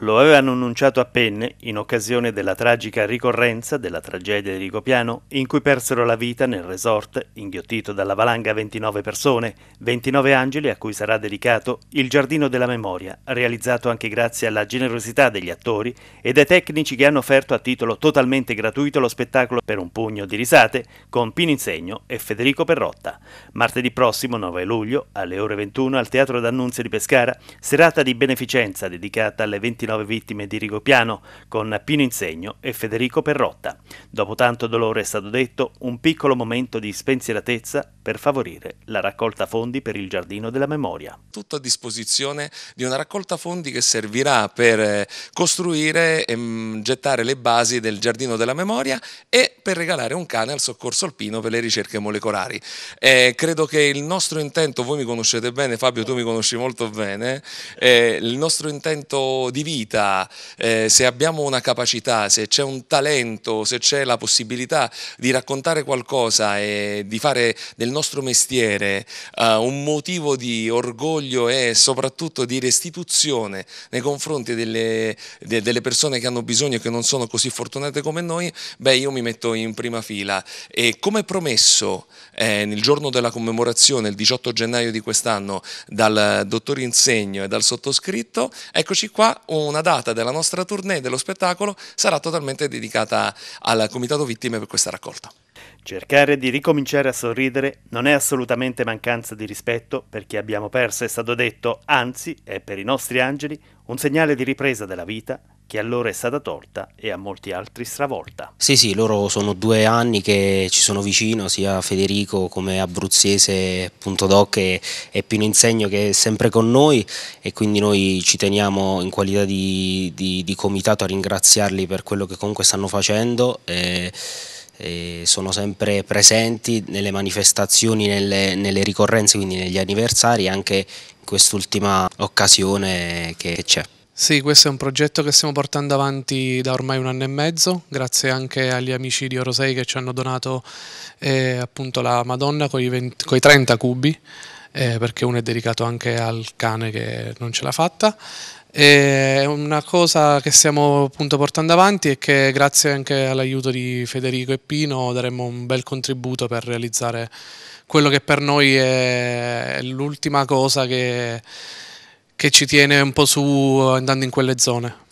Lo avevano annunciato a Penne in occasione della tragica ricorrenza della tragedia di Rigopiano in cui persero la vita nel resort, inghiottito dalla valanga 29 persone, 29 angeli a cui sarà dedicato il Giardino della Memoria, realizzato anche grazie alla generosità degli attori e dei tecnici che hanno offerto a titolo totalmente gratuito lo spettacolo per un pugno di risate con Pino Insegno e Federico Perrotta. Martedì prossimo 9 luglio alle ore 21 al Teatro d'Annunzio di Pescara, serata di beneficenza dedicata alle 29 29 vittime di Rigopiano con Pino Insegno e Federico Perrotta. Dopo tanto dolore è stato detto un piccolo momento di spensieratezza per favorire la raccolta fondi per il Giardino della Memoria. Tutto a disposizione di una raccolta fondi che servirà per eh, costruire e mm, gettare le basi del Giardino della Memoria e per regalare un cane al soccorso alpino per le ricerche molecolari. Eh, credo che il nostro intento, voi mi conoscete bene Fabio, tu mi conosci molto bene, eh, il nostro intento di vita vita, eh, se abbiamo una capacità, se c'è un talento, se c'è la possibilità di raccontare qualcosa e di fare del nostro mestiere eh, un motivo di orgoglio e soprattutto di restituzione nei confronti delle, de, delle persone che hanno bisogno e che non sono così fortunate come noi, beh io mi metto in prima fila e come promesso eh, nel giorno della commemorazione, il 18 gennaio di quest'anno, dal dottor Insegno e dal sottoscritto, eccoci qua un una data della nostra tournée, dello spettacolo, sarà totalmente dedicata al Comitato Vittime per questa raccolta. Cercare di ricominciare a sorridere non è assolutamente mancanza di rispetto per chi abbiamo perso, è stato detto, anzi è per i nostri angeli un segnale di ripresa della vita che allora è stata tolta e a molti altri stravolta. Sì, sì, loro sono due anni che ci sono vicino, sia Federico come abruzzese abruzzese.doc e, e Pino Insegno che è sempre con noi e quindi noi ci teniamo in qualità di, di, di comitato a ringraziarli per quello che comunque stanno facendo. E, sono sempre presenti nelle manifestazioni, nelle, nelle, ricorrenze, quindi negli anniversari anche in quest'ultima occasione che c'è. Sì, questo è un progetto che stiamo portando avanti da ormai un anno e mezzo, grazie anche agli amici di Orosei che ci hanno donato eh, appunto la Madonna con i, 30 cubi, eh, perché uno è dedicato anche al cane che non ce l'ha fatta. E una cosa che stiamo appunto portando avanti è che grazie anche all'aiuto di Federico e Pino daremo un bel contributo per realizzare quello che per noi è l'ultima cosa che che ci tiene un po' su andando in quelle zone.